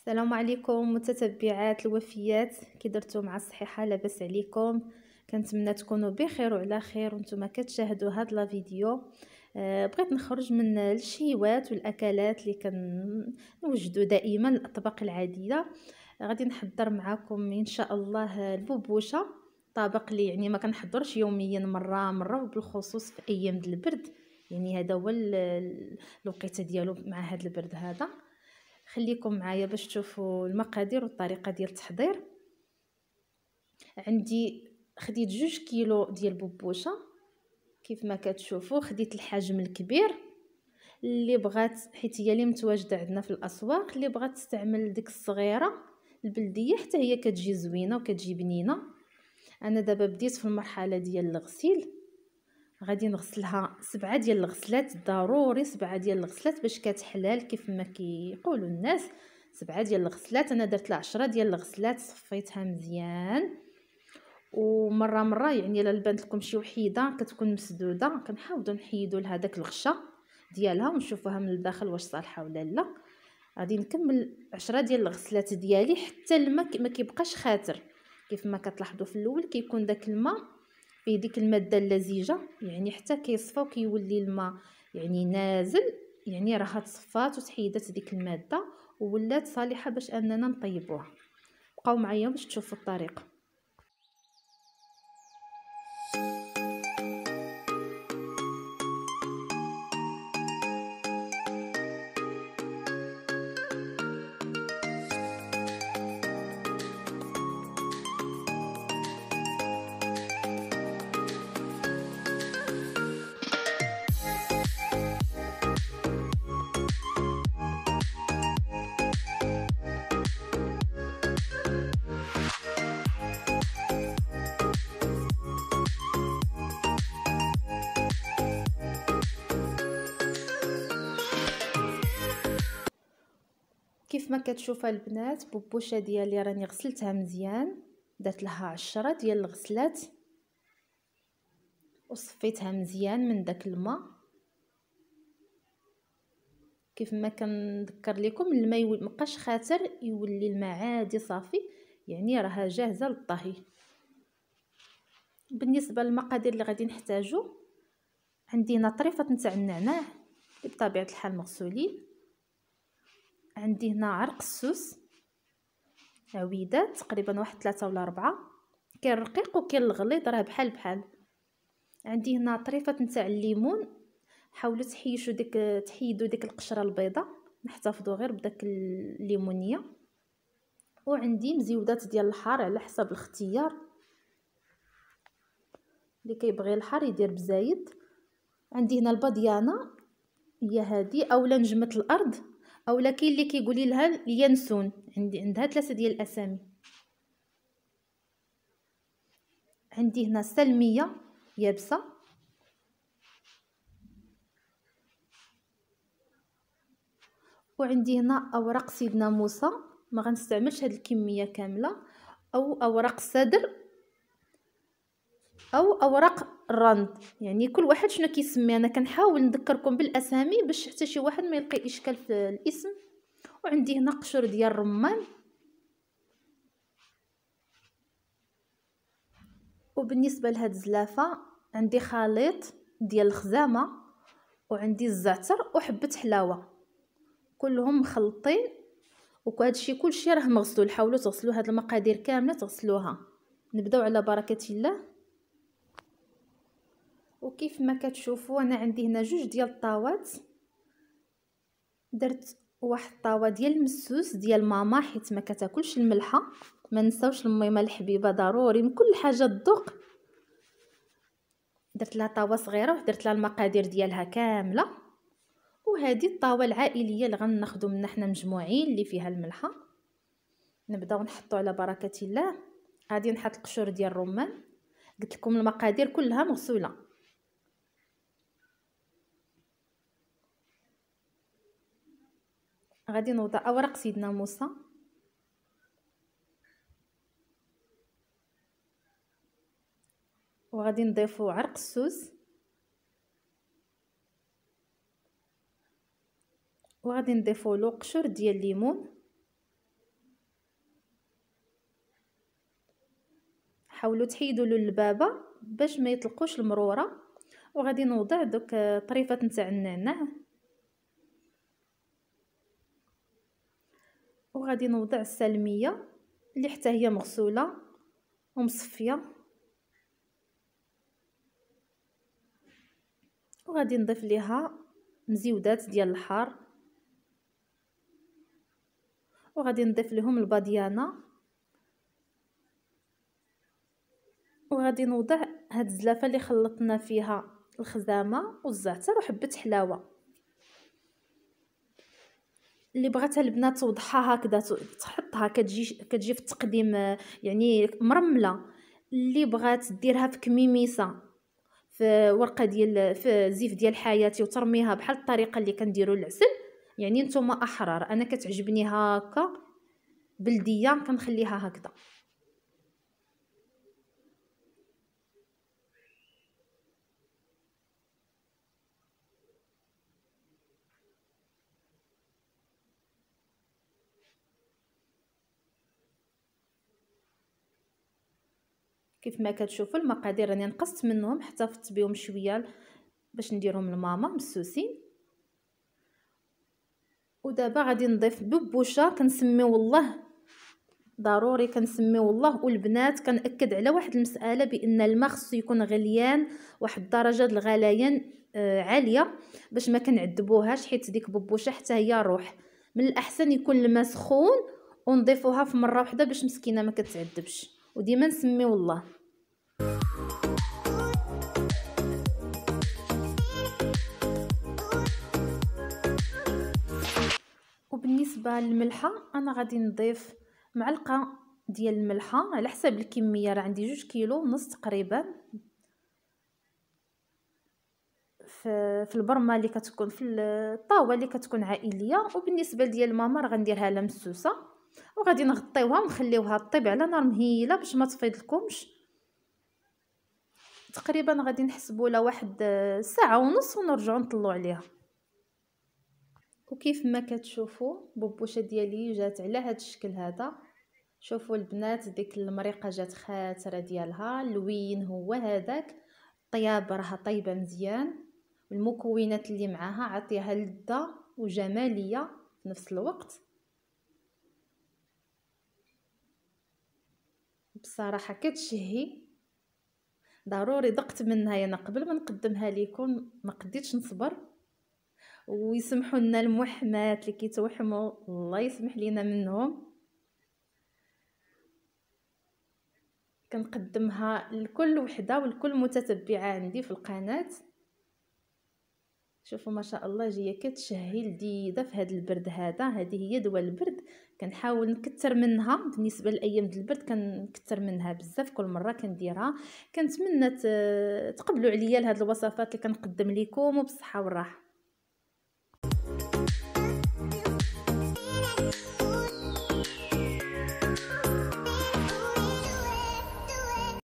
السلام عليكم متتبعات الوفيات كي درتو مع الصحيحه لاباس عليكم كنتمنى تكونوا بخير وعلى خير وانتم كتشاهدوا هاد لا فيديو آه، بغيت نخرج من الشهيوات والاكلات اللي كنوجدوا دائما الاطباق العاديه غادي نحضر معكم ان شاء الله البوبوشه طبق لي يعني ما كنحضرش يوميا مره مره وبالخصوص في ايام البرد يعني هذا هو الوقيته ديالو مع هذا البرد هذا خليكم معايا باش تشوفوا المقادير والطريقه ديال التحضير عندي خديت جوج كيلو ديال البوبوشه كيف ما كتشوفوا خديت الحجم الكبير اللي بغات حيت هي اللي متواجده عندنا في الاسواق اللي بغات تستعمل ديك الصغيره البلديه حتى هي كتجي زوينه وكتجي بنينه انا دابا بديت في المرحله ديال الغسيل غادي نغسلها سبعة ديال الغسلات ضروري سبعة ديال الغسلات باش كتحلال كيف ما كيقولوا الناس سبعة ديال الغسلات انا درت لها 10 ديال الغسلات صفيتها مزيان ومره مره يعني الا بانت لكم شي وحيده كتكون مسدوده كنحاولوا نحيدوا لها داك الغشه ديالها ونشوفوها من الداخل واش صالحه ولا لا غادي نكمل 10 ديال الغسلات ديالي حتى الماء ما كيبقاش خاتر كيف ما كتلاحظوا في الاول كيكون داك الماء فيه ديك الماده اللزيجه يعني حتى كيصفى وكيولي الماء يعني نازل يعني راها تصفات وتحيدات ديك الماده وولات صالحه باش اننا نطيبوها بقاو معايا باش تشوفوا الطريقه ما كتشوفوا البنات بوبوشه ديالي راني غسلتها مزيان درت لها عشرة ديال الغسلات وصفيتها مزيان من داك الماء كيف ما كنذكر لكم الماء مبقاش مابقاش خاتر يولي الماء عادي صافي يعني راها جاهزه للطهي بالنسبه للمقادير اللي غادي نحتاجو عندي هنا طريفه نتاع النعناع بطبيعه الحال مغسولين عندي هنا عرق السوس عويدات تقريبا واحد ثلاثة ولا ربعة كاين رقيق وكاين الغليظ راه بحال بحال عندي هنا طريفة نتاع الليمون حاولوا تحيشوا ديك تحيدوا ديك القشره البيضاء نحتفظوا غير بداك الليمونيه وعندي مزيودات ديال الحار على حسب الاختيار اللي كيبغي الحار يدير بزايد عندي هنا البديانة هي هذه اولا نجمه الارض او لكن اللي كيقولي لها ينسون عندي عندها ثلاثه ديال الاسامي عندي هنا سلميه يابسه وعندي هنا اوراق سيدنا موسى ما غنستعملش هذه الكميه كامله او اوراق صدر او اوراق الرند يعني كل واحد شنو كيسمي انا كنحاول نذكركم بالاسامي باش حتى شي واحد ما يلقي اشكال في الاسم وعندي هنا قشر ديال الرمان وبالنسبه لهاد الزلافه عندي خليط ديال الخزامه وعندي الزعتر وحبه حلاوه كلهم مخلطين وهذا الشيء كلشي راه مغسول حاولوا تغسلوا هاد المقادير كامله تغسلوها نبداو على بركه الله وكيف ما كتشوفوا انا عندي هنا جوج ديال الطاوات درت واحد الطاوه ديال المسوس ديال ماما حيت ما كتاكلش الملحه ما نساوش الميمه الحبيبه ضروري من كل حاجه تذوق درت لها طاوه صغيره ودرت لها المقادير ديالها كامله وهذه الطاوه العائليه اللي غناخذوا منها حنا مجموعين اللي فيها الملحه نبداو نحطو على بركه الله غادي نحط القشور ديال الرمان قلت لكم المقادير كلها مغسوله غادي نوضع اوراق سيدنا موسى وغادي نضيفو عرق السوس وغادي نضيفو له قشور ديال الليمون حاولوا تحيدوا له البابه باش ما يطلقوش المروره وغادي نوضع دوك طريفات نتاع النعناع وغادي نوضع السلميه اللي حتى هي مغسوله ومصفيه وغادي نضيف ليها مزيودات ديال الحار وغادي نضيف لهم الباديانه وغادي نوضع هاد الزلافه اللي خلطنا فيها الخزامه والزعتر وحبه حلاوه اللي بغاتها البنات توضحها هكذا تحطها كتجي كتجي في التقديم يعني مرمله اللي بغات ديرها في كميميسه في ورقه ديال في زيف ديال حياتي وترميها بحال الطريقه اللي كنديروا العسل يعني نتوما احرار انا كتعجبني هكا بلديه كنخليها هكذا كيف ما كتشوفوا المقادير راني يعني نقصت منهم احتفظت بهم شويه باش نديرهم لماما مسوسين ودابا غادي نضيف ببوشه كنسميو الله ضروري كنسميو الله والبنات كنأكد على واحد المسألة بأن الماء خصو يكون غليان واحد الدرجة الغليان آه، عالية باش ما كنعذبوهاش حيت ديك ببوشة حتى هي روح من الأحسن يكون الماء سخون ونضيفوها في مرة واحدة باش مسكينة ما كتعذبش وديما نسميو الله وبالنسبه للملحه انا غادي نضيف معلقه ديال الملحه على حسب الكميه راه عندي جوج كيلو ونص تقريبا في البرمه اللي كتكون في الطاوله اللي كتكون عائليه وبالنسبه ديال ماما راه غنديرها لمسوسه وغادي نغطيوها ونخليوها طيب على نار مهيله باش ما تفيض لكمش تقريبا غادي نحسبوا لها واحد آه، ساعه ونص ونرجعوا نطلعوا عليها وكيف ما كتشوفوا بوبوشه ديالي جات على هذا الشكل هذا شوفوا البنات ديك المريقه جات خاتره ديالها اللوين هو هذاك الطياب راها طيبه مزيان المكونات اللي معاها عطيها لذه وجماليه في نفس الوقت بصراحه كتشهي ضروري ضقت منها انا قبل ما نقدمها ليكم ما قديتش نصبر ويسمحوا لنا المحمات اللي كيتوحموا الله يسمح لينا منهم كنقدمها لكل وحده ولكل متتبعه عندي في القناه شوفوا ما شاء الله جايه كتشهي لذيذه في هذا البرد هذا هذه هي دواء البرد كنحاول نكثر منها بالنسبه لايام د البرد كنكثر منها بزاف كل مره كنديرها كنتمنى تقبلوا عليا لهاد الوصفات اللي كنقدم لكم وبالصحه والراحه